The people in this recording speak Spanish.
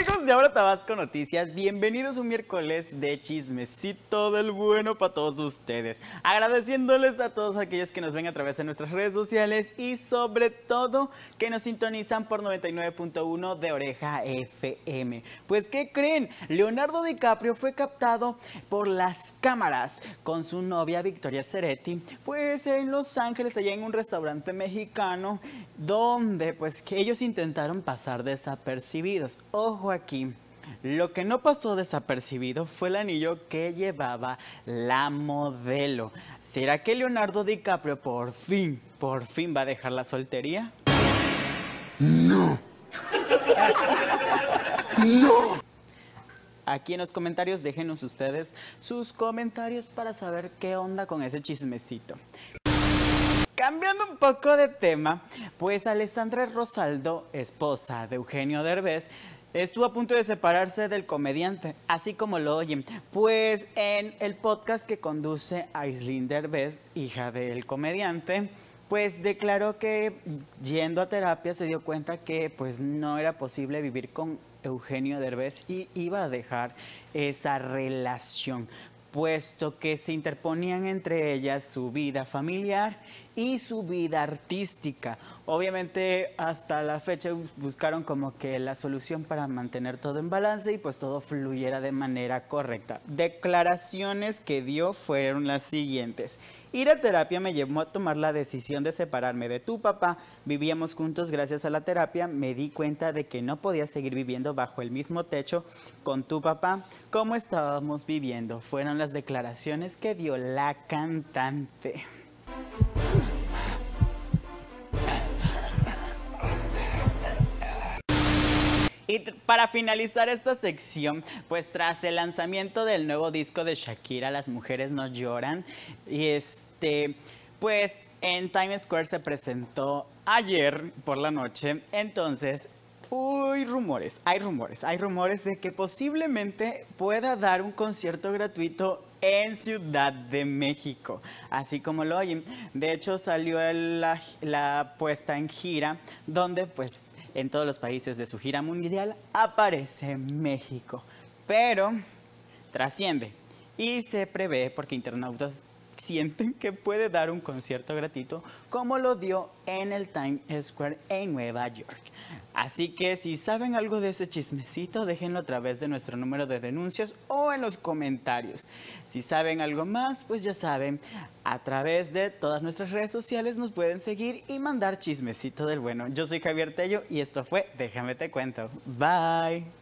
amigos de Ahora Tabasco Noticias, bienvenidos un miércoles de chismecito del bueno para todos ustedes. Agradeciéndoles a todos aquellos que nos ven a través de nuestras redes sociales y sobre todo que nos sintonizan por 99.1 de Oreja FM. Pues ¿qué creen? Leonardo DiCaprio fue captado por las cámaras con su novia Victoria Ceretti, pues en Los Ángeles, allá en un restaurante mexicano, donde pues que ellos intentaron pasar desapercibidos. Ojo aquí. Lo que no pasó desapercibido fue el anillo que llevaba la modelo. ¿Será que Leonardo DiCaprio por fin, por fin va a dejar la soltería? No. No. Aquí en los comentarios déjenos ustedes sus comentarios para saber qué onda con ese chismecito. Cambiando un poco de tema, pues Alessandra Rosaldo, esposa de Eugenio Derbez, Estuvo a punto de separarse del comediante, así como lo oyen, pues en el podcast que conduce Aislinn Derbez, hija del comediante, pues declaró que yendo a terapia se dio cuenta que pues no era posible vivir con Eugenio Derbez y iba a dejar esa relación puesto que se interponían entre ellas su vida familiar y su vida artística. Obviamente hasta la fecha buscaron como que la solución para mantener todo en balance y pues todo fluyera de manera correcta. Declaraciones que dio fueron las siguientes. Ir a terapia me llevó a tomar la decisión de separarme de tu papá. Vivíamos juntos gracias a la terapia. Me di cuenta de que no podía seguir viviendo bajo el mismo techo con tu papá como estábamos viviendo. Fueron las declaraciones que dio la cantante. Y para finalizar esta sección, pues tras el lanzamiento del nuevo disco de Shakira, Las mujeres no lloran, y este, pues en Times Square se presentó ayer por la noche, entonces Uy, rumores, hay rumores, hay rumores de que posiblemente pueda dar un concierto gratuito en Ciudad de México, así como lo oyen. De hecho, salió la puesta en gira, donde pues en todos los países de su gira mundial, aparece México. Pero trasciende y se prevé porque internautas sienten que puede dar un concierto gratuito como lo dio en el Times Square en Nueva York. Así que si saben algo de ese chismecito, déjenlo a través de nuestro número de denuncias o en los comentarios. Si saben algo más, pues ya saben, a través de todas nuestras redes sociales nos pueden seguir y mandar chismecito del bueno. Yo soy Javier Tello y esto fue Déjame te cuento. Bye.